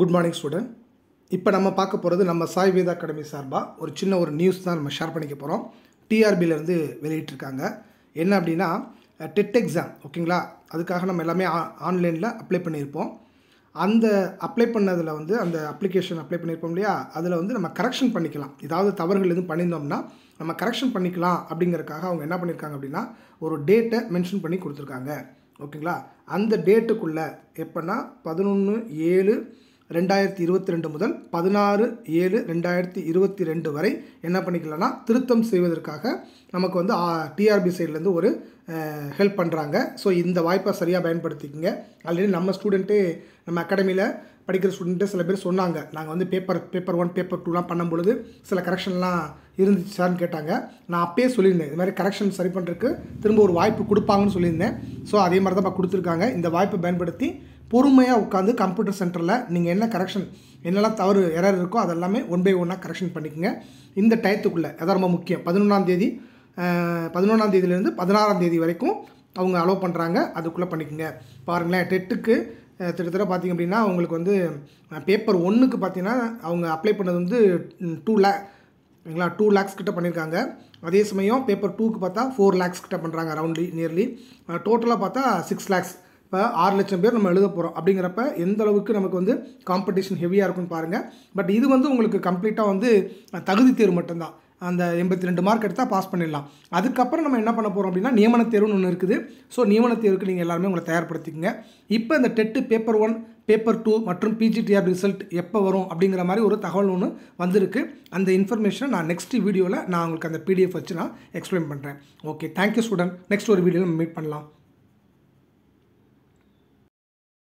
good morning student இப்போ நம்ம பார்க்க போகிறது நம்ம சாய் வேதா அகாடமி சார்பாக ஒரு சின்ன ஒரு நியூஸ் தான் நம்ம ஷேர் பண்ணிக்க போகிறோம் டிஆர்பியிலேருந்து வெளியிட்டிருக்காங்க என்ன அப்படின்னா டெட் எக்ஸாம் ஓகேங்களா அதுக்காக நம்ம எல்லாமே ஆன்லைனில் அப்ளை பண்ணியிருப்போம் அந்த அப்ளை பண்ணதில் வந்து அந்த அப்ளிகேஷன் அப்ளை பண்ணியிருப்போம் இல்லையா அதில் வந்து நம்ம கரெக்ஷன் பண்ணிக்கலாம் ஏதாவது தவறுகள் எதுவும் பண்ணியிருந்தோம்னா நம்ம கரெக்ஷன் பண்ணிக்கலாம் அப்படிங்கிறக்காக அவங்க என்ன பண்ணியிருக்காங்க அப்படின்னா ஒரு டேட்டை மென்ஷன் பண்ணி கொடுத்துருக்காங்க ஓகேங்களா அந்த டேட்டுக்குள்ளே எப்போன்னா பதினொன்று ஏழு ரெண்டாயிரத்தி இருபத்தி ரெண்டு முதல் பதினாறு ஏழு ரெண்டாயிரத்தி இருபத்தி ரெண்டு வரை என்ன பண்ணிக்கலன்னா திருத்தம் செய்வதற்காக நமக்கு வந்து டிஆர்பி சைட்லேருந்து ஒரு ஹெல்ப் பண்ணுறாங்க ஸோ இந்த வாய்ப்பை சரியாக பயன்படுத்திக்கங்க ஆல்ரெடி நம்ம ஸ்டூடெண்ட்டே நம்ம அகாடமியில் படிக்கிற ஸ்டூடெண்ட்டு சில பேர் சொன்னாங்க நாங்கள் வந்து பேப்பர் பேப்பர் ஒன் பேப்பர் டூலாம் பண்ணும்பொழுது சில கரெக்ஷன்லாம் இருந்துச்சு சார்னு கேட்டாங்க நான் அப்பயே சொல்லியிருந்தேன் இது மாதிரி கரெக்ஷன் சரி பண்ணுறதுக்கு திரும்ப ஒரு வாய்ப்பு கொடுப்பாங்கன்னு சொல்லியிருந்தேன் ஸோ அதே மாதிரி தான் கொடுத்துருக்காங்க இந்த வாய்ப்பை பயன்படுத்தி பொறுமையாக உட்காந்து கம்ப்யூட்டர் சென்டரில் நீங்கள் என்ன கரெக்ஷன் என்னெல்லாம் தவறு எரர் இருக்கோ அதெல்லாமே ஒன் பை ஒன்னாக கரெக்ஷன் பண்ணிக்கோங்க இந்த டயத்துக்குள்ளே அதான் ரொம்ப முக்கியம் பதினொன்றாம் தேதி பதினொன்றாம் தேதியிலேருந்து பதினாறாம் தேதி வரைக்கும் அவங்க அலோவ் பண்ணுறாங்க அதுக்குள்ளே பண்ணிக்கோங்க பாருங்களேன் டெட்டுக்கு திட்டத்தட்ட பார்த்திங்க அப்படின்னா அவங்களுக்கு வந்து பேப்பர் ஒன்றுக்கு பார்த்திங்கன்னா அவங்க அப்ளை பண்ணது வந்து டூ லே ஓகேங்களா டூ லேக்ஸ் கிட்ட பண்ணியிருக்காங்க அதே சமயம் பேப்பர் டூக்கு பார்த்தா ஃபோர் லேக்ஸ் கிட்ட பண்ணுறாங்க ரவுண்ட்லி நியர்லி டோட்டலாக பார்த்தா சிக்ஸ் லேக்ஸ் இப்போ ஆறு லட்சம் பேர் நம்ம எழுத போகிறோம் அப்படிங்கிறப்ப எந்த அளவுக்கு நமக்கு வந்து காம்படிஷன் ஹெவியாக இருக்குன்னு பாருங்கள் பட் இது வந்து உங்களுக்கு கம்ப்ளீட்டாக வந்து தகுதி தேர்வு மட்டும்தான் அந்த எண்பத்தி ரெண்டு மார்க் எடுத்தால் பாஸ் பண்ணிடலாம் அதுக்கப்புறம் நம்ம என்ன பண்ண போகிறோம் அப்படின்னா நியமன தேர்வுன்னு ஒன்று இருக்குது ஸோ நியமன தேர்வுக்கு நீங்கள் எல்லாருமே உங்களை தயார்படுத்திக்கங்க இப்போ இந்த TET paper one paper two மற்றும் பிஜிடிஆர் ரிசல்ட் எப்போ வரும் அப்படிங்கிற மாதிரி ஒரு தகவல் ஒன்று வந்திருக்கு அந்த இன்ஃபர்மேஷனை நான் நெக்ஸ்ட் வீடியோவில் நான் உங்களுக்கு அந்த பிடிஎஃப் வச்சு நான் எக்ஸ்பிளைன் பண்ணுறேன் ஓகே தேங்க்யூ ஸ்டூடெண்ட் நெக்ஸ்ட் ஒரு வீடியோவில் மீட் பண்ணலாம்